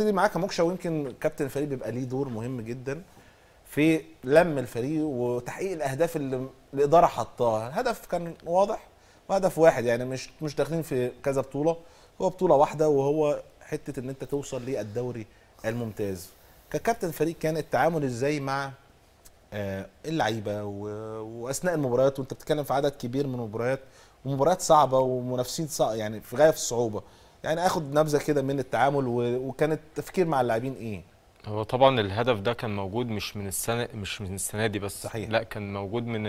ابتدي معاك موكشا ويمكن كابتن الفريق بيبقى ليه دور مهم جدا في لم الفريق وتحقيق الاهداف اللي الاداره حطاها الهدف يعني كان واضح وهدف واحد يعني مش مش داخلين في كذا بطوله هو بطوله واحده وهو حته ان انت توصل للدوري الممتاز ككابتن فريق كان التعامل ازاي مع آه، اللعيبه واثناء المباريات وانت بتتكلم في عدد كبير من المباريات ومباريات صعبه ومنافسين يعني في غايه في الصعوبه يعني اخد نبذه كده من التعامل وكان التفكير مع اللاعبين ايه هو طبعا الهدف ده كان موجود مش من السنه مش من السنه دي بس صحيح. لا كان موجود من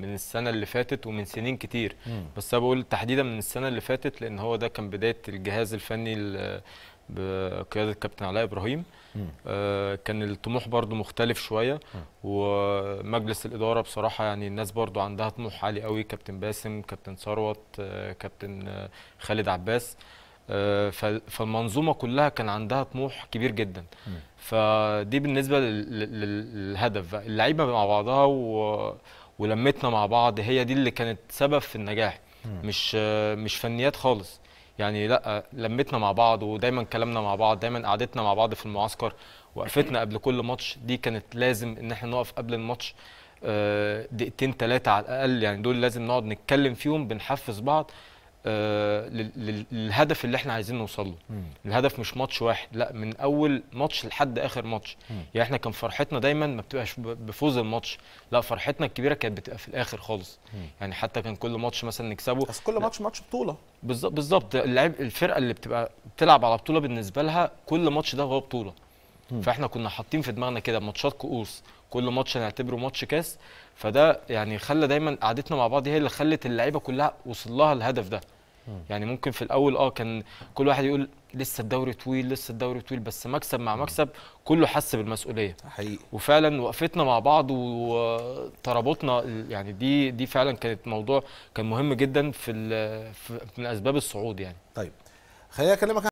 من السنه اللي فاتت ومن سنين كتير مم. بس انا بقول تحديدا من السنه اللي فاتت لان هو ده كان بدايه الجهاز الفني بقياده الكابتن علاء ابراهيم آه كان الطموح برضو مختلف شويه ومجلس الاداره بصراحه يعني الناس برضو عندها طموح عالي قوي كابتن باسم كابتن ثروت آه كابتن آه خالد عباس آه آه، فالمنظومه كلها كان عندها طموح كبير جدا فدي بالنسبه للهدف اللعيبه مع بعضها ولمتنا مع بعض هي دي اللي كانت سبب في النجاح مش مش فنيات خالص يعني لا لمتنا مع بعض ودايما كلامنا مع بعض دايما قعدتنا مع بعض في المعسكر وقفتنا قبل كل ماتش دي كانت لازم ان احنا نقف قبل الماتش آه، دقيقتين ثلاثه على الاقل يعني دول لازم نقعد نتكلم فيهم بنحفز بعض آه، للهدف اللي احنا عايزين نوصل له الهدف مش ماتش واحد لا من اول ماتش لحد اخر ماتش يعني احنا كان فرحتنا دايما ما بتبقاش بفوز الماتش لا فرحتنا الكبيره كانت بتبقى في الاخر خالص يعني حتى كان كل ماتش مثلا نكسبه بس كل ماتش ماتش بطوله بالظبط اللعيب الفرقه اللي بتبقى بتلعب على بطوله بالنسبه لها كل ماتش ده هو بطوله فاحنا كنا حاطين في دماغنا كده ماتشات كؤوس كل ماتش هنعتبره ماتش كاس فده يعني خلى دايما قعدتنا مع بعض هي اللي خلت اللعيبه كلها وصل لها الهدف ده يعني ممكن في الاول اه كان كل واحد يقول لسه الدوري طويل لسه الدوري طويل بس مكسب مع مكسب كله حس بالمسؤوليه حقيقي وفعلا وقفتنا مع بعض وترابطنا يعني دي دي فعلا كانت موضوع كان مهم جدا في, في من اسباب الصعود يعني طيب خليني اكلمك